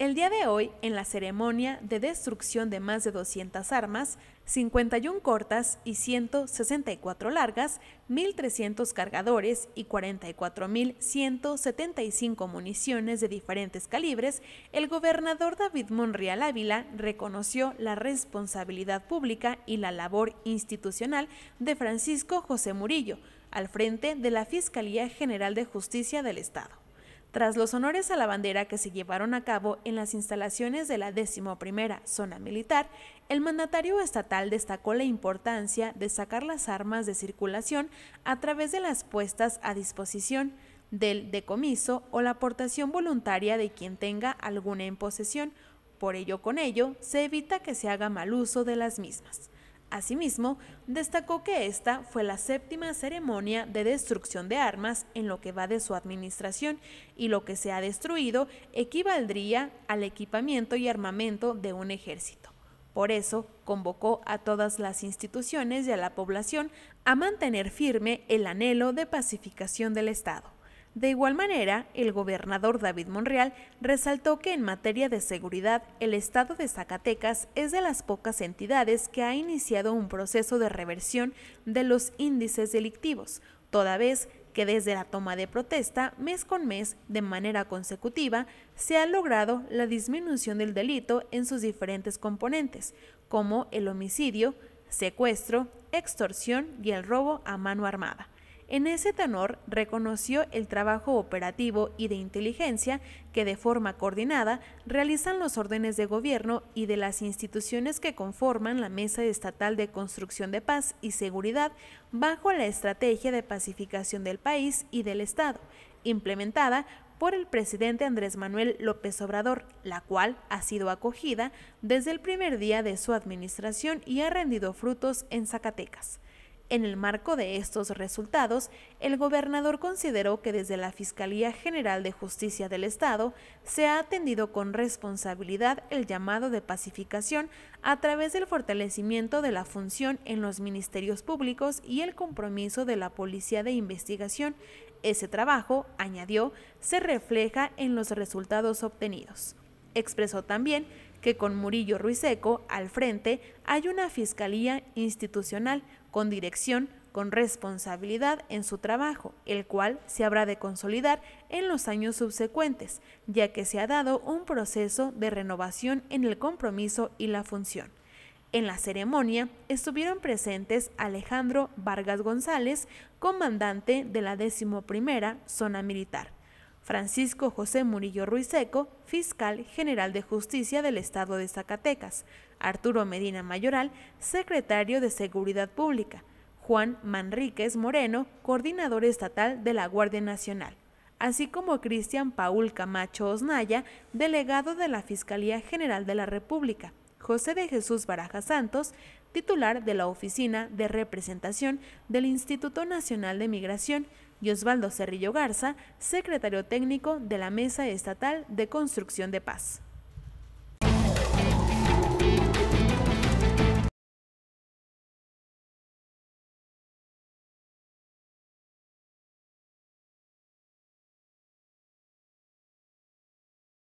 El día de hoy, en la ceremonia de destrucción de más de 200 armas, 51 cortas y 164 largas, 1.300 cargadores y 44.175 municiones de diferentes calibres, el gobernador David Monreal Ávila reconoció la responsabilidad pública y la labor institucional de Francisco José Murillo, al frente de la Fiscalía General de Justicia del Estado. Tras los honores a la bandera que se llevaron a cabo en las instalaciones de la XI Zona Militar, el mandatario estatal destacó la importancia de sacar las armas de circulación a través de las puestas a disposición, del decomiso o la aportación voluntaria de quien tenga alguna en posesión. Por ello, con ello, se evita que se haga mal uso de las mismas. Asimismo, destacó que esta fue la séptima ceremonia de destrucción de armas en lo que va de su administración y lo que se ha destruido equivaldría al equipamiento y armamento de un ejército. Por eso, convocó a todas las instituciones y a la población a mantener firme el anhelo de pacificación del Estado. De igual manera, el gobernador David Monreal resaltó que en materia de seguridad, el estado de Zacatecas es de las pocas entidades que ha iniciado un proceso de reversión de los índices delictivos, toda vez que desde la toma de protesta, mes con mes, de manera consecutiva, se ha logrado la disminución del delito en sus diferentes componentes, como el homicidio, secuestro, extorsión y el robo a mano armada. En ese tenor, reconoció el trabajo operativo y de inteligencia que de forma coordinada realizan los órdenes de gobierno y de las instituciones que conforman la Mesa Estatal de Construcción de Paz y Seguridad bajo la estrategia de pacificación del país y del Estado, implementada por el presidente Andrés Manuel López Obrador, la cual ha sido acogida desde el primer día de su administración y ha rendido frutos en Zacatecas. En el marco de estos resultados, el gobernador consideró que desde la Fiscalía General de Justicia del Estado se ha atendido con responsabilidad el llamado de pacificación a través del fortalecimiento de la función en los ministerios públicos y el compromiso de la Policía de Investigación. Ese trabajo, añadió, se refleja en los resultados obtenidos. Expresó también que con Murillo Ruiseco al frente hay una fiscalía institucional con dirección, con responsabilidad en su trabajo, el cual se habrá de consolidar en los años subsecuentes, ya que se ha dado un proceso de renovación en el compromiso y la función. En la ceremonia estuvieron presentes Alejandro Vargas González, comandante de la 11 Zona Militar, Francisco José Murillo Ruiseco, fiscal general de justicia del Estado de Zacatecas, Arturo Medina Mayoral, secretario de Seguridad Pública, Juan Manríquez Moreno, coordinador estatal de la Guardia Nacional, así como Cristian Paul Camacho Osnaya, delegado de la Fiscalía General de la República, José de Jesús Baraja Santos, titular de la Oficina de Representación del Instituto Nacional de Migración, y Osvaldo Cerrillo Garza, secretario técnico de la Mesa Estatal de Construcción de Paz.